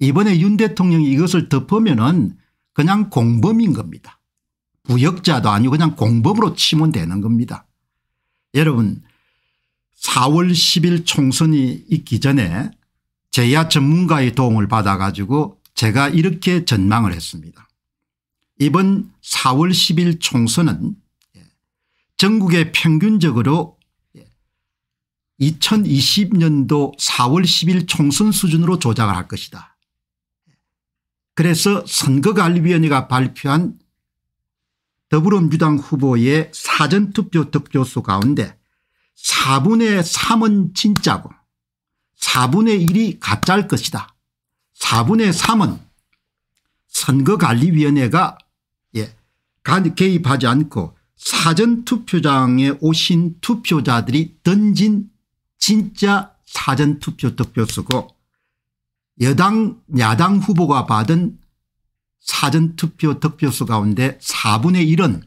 이번에 윤 대통령이 이것을 덮으면은 그냥 공범인 겁니다. 부역자도 아니고 그냥 공범으로 치면 되는 겁니다. 여러분 4월 10일 총선이 있기 전에 제야 전문가의 도움을 받아 가지고 제가 이렇게 전망을 했습니다. 이번 4월 10일 총선은 전국의 평균적으로 2020년도 4월 10일 총선 수준으로 조작을 할 것이다. 그래서 선거관리위원회가 발표한 더불어민주당 후보의 사전투표 득표수 가운데 4분의 3은 진짜고 4분의 1이 가짜일 것이다. 4분의 3은 선거관리위원회가 예, 개입하지 않고 사전투표장에 오신 투표자들이 던진 진짜 사전투표 득표수고 여당 야당 후보가 받은 사전투표 득표수 가운데 4분의 1은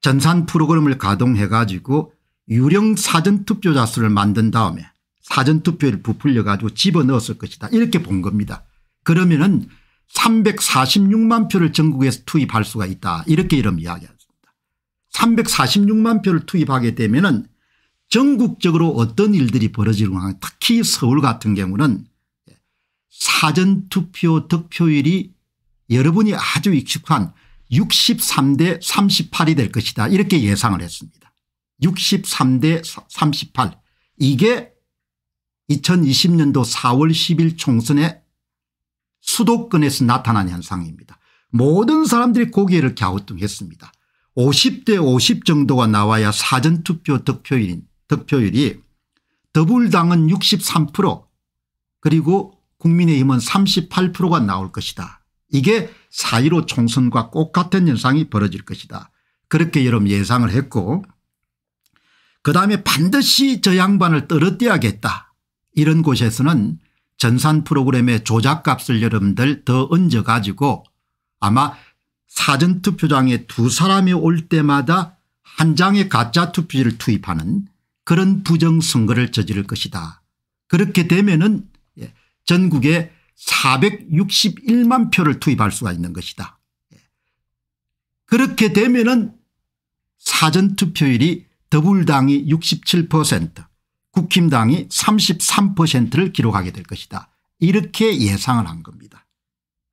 전산 프로그램을 가동해 가지고 유령 사전투표자 수를 만든 다음에 사전투표를 부풀려 가지고 집어넣었을 것이다 이렇게 본 겁니다. 그러면 은 346만 표를 전국에서 투입할 수가 있다 이렇게 이름 이야기합니다. 346만 표를 투입하게 되면 은 전국적으로 어떤 일들이 벌어지는가 특히 서울 같은 경우는 사전투표 득표율이 여러분이 아주 익숙한 63대 38이 될 것이다 이렇게 예상을 했습니다. 63대 38 이게 2020년도 4월 10일 총선에 수도권에서 나타난 현상입니다. 모든 사람들이 고개를 갸우뚱했습니다. 50대 50 정도가 나와야 사전투표 득표율인 득표율이 더불당은 63% 그리고 국민의힘은 38%가 나올 것이다. 이게 4.15 총선과 똑같은 현상이 벌어질 것이다. 그렇게 여러분 예상을 했고 그다음에 반드시 저 양반을 떨어뜨려야겠다. 이런 곳에서는 전산 프로그램의 조작값을 여러분들 더 얹어 가지고 아마 사전투표장에 두 사람이 올 때마다 한 장의 가짜 투표지를 투입하는 그런 부정선거를 저지를 것이다. 그렇게 되면은 예, 전국에 461만 표를 투입할 수가 있는 것이다. 예. 그렇게 되면은 사전투표율이 더불당이 67% 국힘당이 33%를 기록하게 될 것이다. 이렇게 예상을 한 겁니다.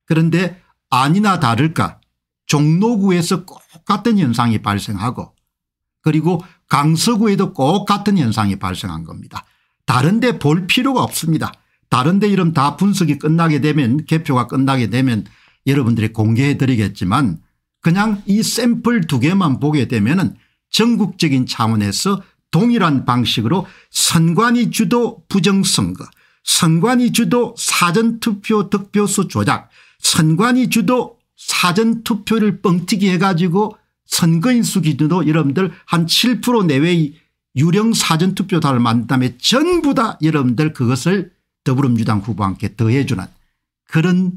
그런데 아니나 다를까 종로구에서 똑같은 현상이 발생하고 그리고 강서구에도 꼭 같은 현상이 발생한 겁니다. 다른 데 볼 필요가 없습니다. 다른 데 이름 다 분석이 끝나게 되면 개표가 끝나게 되면 여러분들이 공개해 드리겠지만 그냥 이 샘플 두 개만 보게 되면 은 전국적인 차원에서 동일한 방식으로 선관위 주도 부정선거 선관위 주도 사전투표 득표수 조작 선관위 주도 사전투표를 뻥튀기 해가지고 선거인수 기준으로 여러분들 한 7% 내외의 유령 사전투표달을 만든 다음에 전부 다 여러분들 그것을 더불어민주당 후보와 함께 더해주는 그런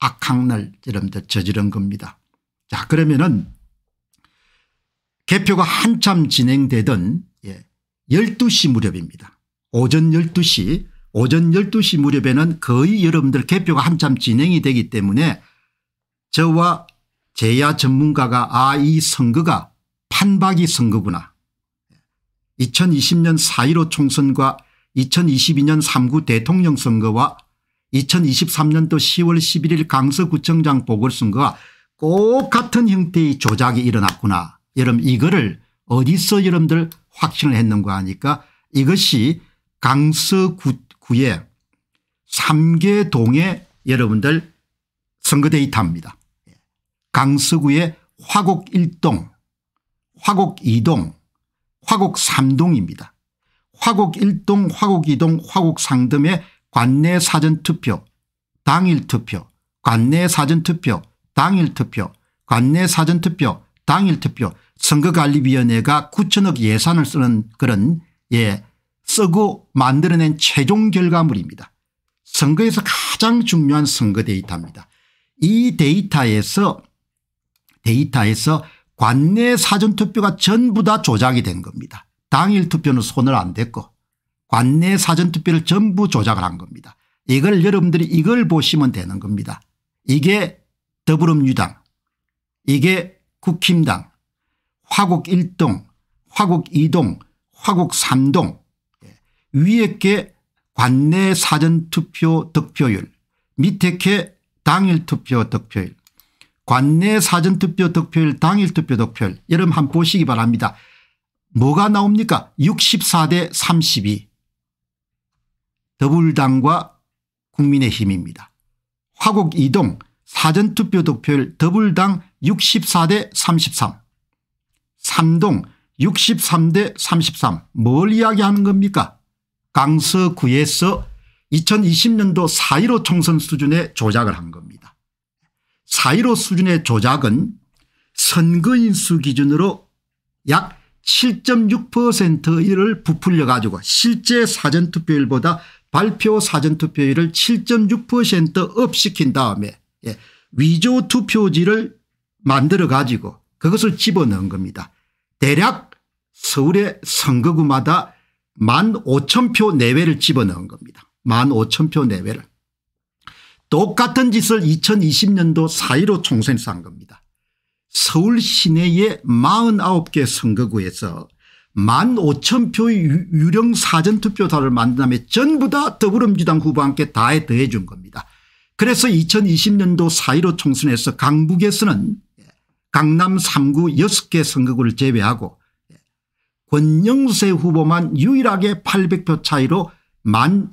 악항날 여러분들 저지른 겁니다. 자 그러면은 개표가 한참 진행되던 12시 예, 무렵입니다. 오전 12시 오전 12시 무렵에는 거의 여러분들 개표가 한참 진행이 되기 때문에 저와 제야 전문가가 아 이 선거가 판박이 선거구나. 2020년 4.15 총선과 2022년 3구 대통령 선거와 2023년도 10월 11일 강서구청장 보궐선거와꼭 같은 형태의 조작이 일어났구나. 여러분 이거를 어디서 여러분들 확신을 했는가 하니까 이것이 강서구의 3개 동의 여러분들 선거 데이터입니다. 강서구의 화곡 1동 화곡 2동 화곡 3동입니다. 화곡 1동 화곡 2동 화곡 상점의 관내 사전투표 당일투표 관내 사전투표 당일투표 관내 사전투표 당일투표 선거관리위원회가 9천억 예산을 쓰는 그런 예 쓰고 만들어낸 최종 결과물입니다. 선거에서 가장 중요한 선거 데이터입니다. 이 데이터에서 데이터에서 관내 사전투표가 전부 다 조작이 된 겁니다. 당일 투표는 손을 안 댔고 관내 사전투표를 전부 조작을 한 겁니다. 이걸 여러분들이 이걸 보시면 되는 겁니다. 이게 더불어민주당 이게 국힘당 화곡 1동 화곡 2동 화곡 3동 예, 위에 게 관내 사전투표 득표율 밑에 게 당일 투표 득표율 관내 사전투표 득표율 당일 투표 득표율 여러분 한 번 보시기 바랍니다. 뭐가 나옵니까 64대 32 더불당과 국민의힘입니다. 화곡 이동 사전투표 득표율 더불당 64대 33 삼동 63대 33뭘 이야기하는 겁니까 강서구에서 2020년도 4.15 총선 수준의 조작을 한 겁니다. 4.15 수준의 조작은 선거인수 기준으로 약 7.6%를 부풀려 가지고 실제 사전투표율보다 발표 사전투표율을 7.6%업 시킨 다음에 예, 위조 투표지를 만들어 가지고 그것을 집어넣은 겁니다. 대략 서울의 선거구마다 1만 5천 표 내외를 집어넣은 겁니다. 1만 5천 표 내외를. 똑같은 짓을 2020년도 4.15 총선에서 한 겁니다. 서울 시내의 49개 선거구에서 1만 5천 표의 유령 사전투표자를 만든다음에 전부 다 더불어민주당 후보와 함께 다에 더해 준 겁니다. 그래서 2020년도 4.15 총선에서 강북에서는 강남 3구 6개 선거구를 제외하고 권영세 후보만 유일하게 800표 차이로 만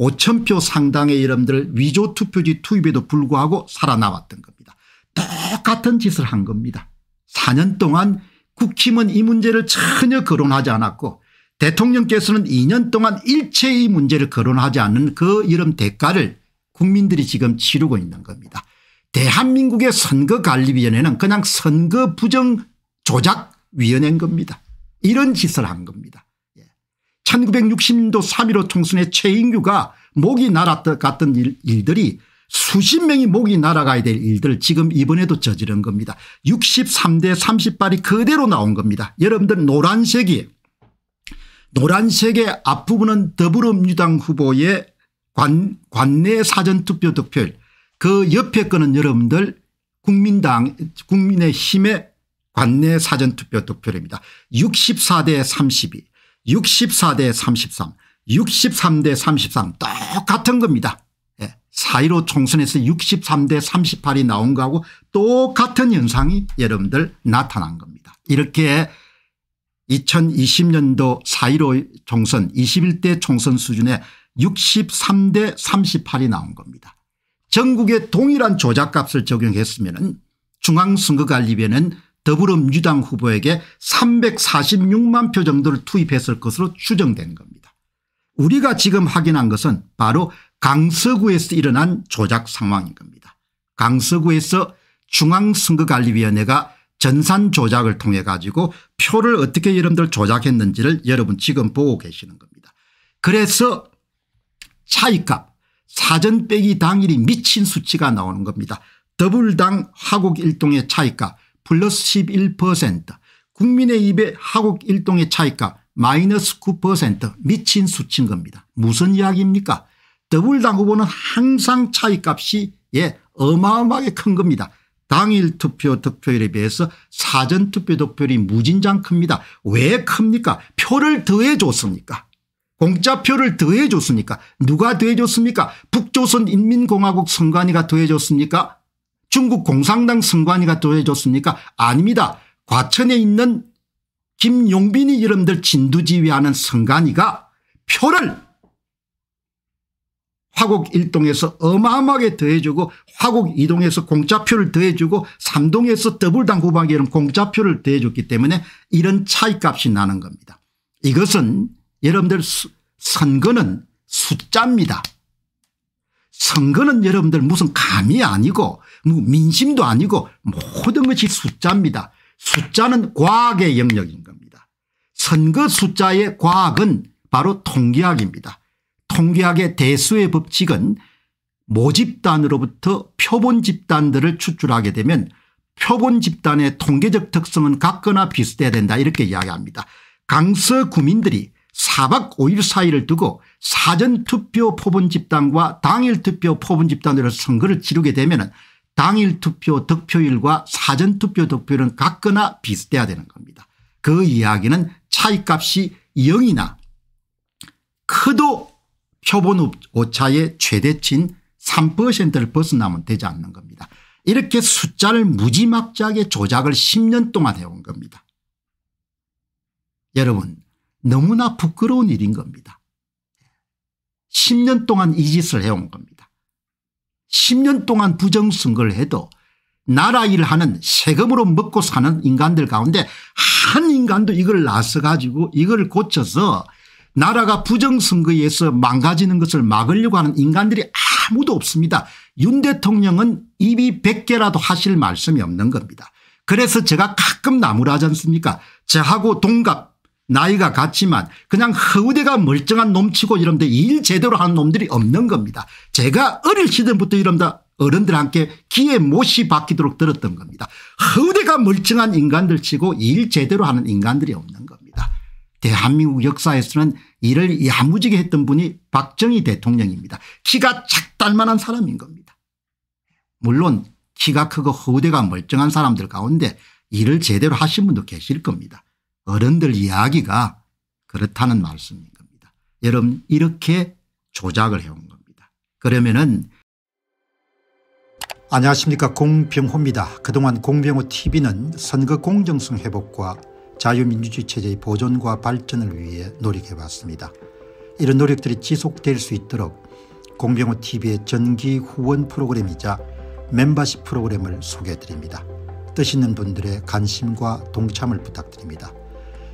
5천표 상당의 이름들 위조 투표지 투입에도 불구하고 살아남았던 겁니다. 똑같은 짓을 한 겁니다. 4년 동안 국힘은 이 문제를 전혀 거론하지 않았고 대통령께서는 2년 동안 일체의 문제를 거론하지 않는 그 이름 대가를 국민들이 지금 치르고 있는 겁니다. 대한민국의 선거관리위원회는 그냥 선거 부정 조작 위원회인 겁니다. 이런 짓을 한 겁니다. 1960년도 3.15 총선에 최인규가 목이 날아갔던 일, 들이 수십 명이 목이 날아가야 될 일들 지금 이번에도 저지른 겁니다. 63대 3 0발이 그대로 나온 겁니다. 여러분들 노란색이 노란색의 앞부분은 더불어민주당 후보의 관, 관내 사전투표 득표율 그 옆에 거는 여러분들 국민당 국민의힘의 관내 사전투표 득표율입니다. 64대 32 64대 33 63대 33 똑같은 겁니다. 4.15 예, 총선에서 63대 38이 나온 거하고 똑같은 현상이 여러분들 나타난 겁니다. 이렇게 2020년도 4.15 총선 21대 총선 수준의 63대 38이 나온 겁니다. 전국에 동일한 조작값을 적용했으면 중앙선거관리위원회는 더불어민주당 후보에게 346만 표 정도를 투입했을 것으로 추정된 겁니다. 우리가 지금 확인한 것은 바로 강서구에서 일어난 조작 상황인 겁니다. 강서구에서 중앙선거관리위원회가 전산 조작을 통해 가지고 표를 어떻게 여러분들 조작했는지를 여러분 지금 보고 계시는 겁니다. 그래서 차이값 사전 빼기 당일이 미친 수치가 나오는 겁니다. 더블당 화곡 일동의 차이값 플러스 11% 국민의 입에 하국 일동의 차이가 마이너스 9% 미친 수치인 겁니다. 무슨 이야기입니까 더블당 후보는 항상 차이값이 예 어마어마하게 큰 겁니다. 당일 투표 득표율에 비해서 사전 투표 득표율이 무진장 큽니다. 왜 큽니까 표를 더해 줬습니까 공짜표를 더해 줬습니까 누가 더해 줬습니까 북조선인민공화국 선관위가 더해 줬습니까 중국 공산당 선관위가 더해줬습니까 아닙니다. 과천에 있는 김용빈이 이름들 진두지휘하는 선관위가 표를 화곡 1동에서 어마어마하게 더해주고 화곡 2동에서 공짜표를 더해주고 3동에서 더블당 후방에 이런 공짜표를 더해줬기 때문에 이런 차이값이 나는 겁니다. 이것은 여러분들 선거는 숫자입니다. 선거는 여러분들 무슨 감이 아니고 뭐 민심도 아니고 모든 것이 숫자입니다. 숫자는 과학의 영역인 겁니다. 선거 숫자의 과학은 바로 통계학입니다. 통계학의 대수의 법칙은 모집단으로부터 표본 집단들을 추출하게 되면 표본 집단의 통계적 특성은 같거나 비슷해야 된다 이렇게 이야기합니다. 강서 구민들이 4박 5일 사이를 두고 사전투표 포분 집단과 당일투표 포분 집단으로 선거를 치르게 되면 당일투표 득표율과 사전투표 득표율은 같거나 비슷해야 되는 겁니다. 그 이야기는 차이값이 0이나 크도 표본 오차의 최대치인 3%를 벗어나면 되지 않는 겁니다. 이렇게 숫자를 무지막지하게 조작을 10년 동안 해온 겁니다. 여러분 너무나 부끄러운 일인 겁니다. 10년 동안 이 짓을 해온 겁니다. 10년 동안 부정선거를 해도 나라 일하는 세금으로 먹고 사는 인간들 가운데 한 인간도 이걸 나서 가지고 이걸 고쳐서 나라가 부정선거에서 망가지는 것을 막으려고 하는 인간들이 아무도 없습니다. 윤 대통령은 입이 100개라도 하실 말씀이 없는 겁니다. 그래서 제가 가끔 나무라지 않습니까 저하고 동갑 나이가 같지만 그냥 허우대가 멀쩡한 놈치고 이런데 일 제대로 하는 놈들이 없는 겁니다. 제가 어릴 시절부터 이런다 어른들한테 귀에 못이 박히도록 들었던 겁니다. 허우대가 멀쩡한 인간들 치고 일 제대로 하는 인간들이 없는 겁니다. 대한민국 역사에서는 일을 야무지게 했던 분이 박정희 대통령입니다. 키가 작달만한 사람인 겁니다. 물론 키가 크고 허우대가 멀쩡한 사람들 가운데 일을 제대로 하신 분도 계실 겁니다. 어른들 이야기가 그렇다는 말씀인 겁니다. 여러분 이렇게 조작을 해온 겁니다. 그러면은 안녕하십니까 공병호입니다. 그동안 공병호 tv는 선거 공정성 회복과 자유민주주의 체제의 보존과 발전을 위해 노력해왔습니다. 이런 노력들이 지속될 수 있도록 공병호 tv의 전기 후원 프로그램이자 멤버십 프로그램을 소개해드립니다. 뜻 있는 분들의 관심과 동참을 부탁드립니다.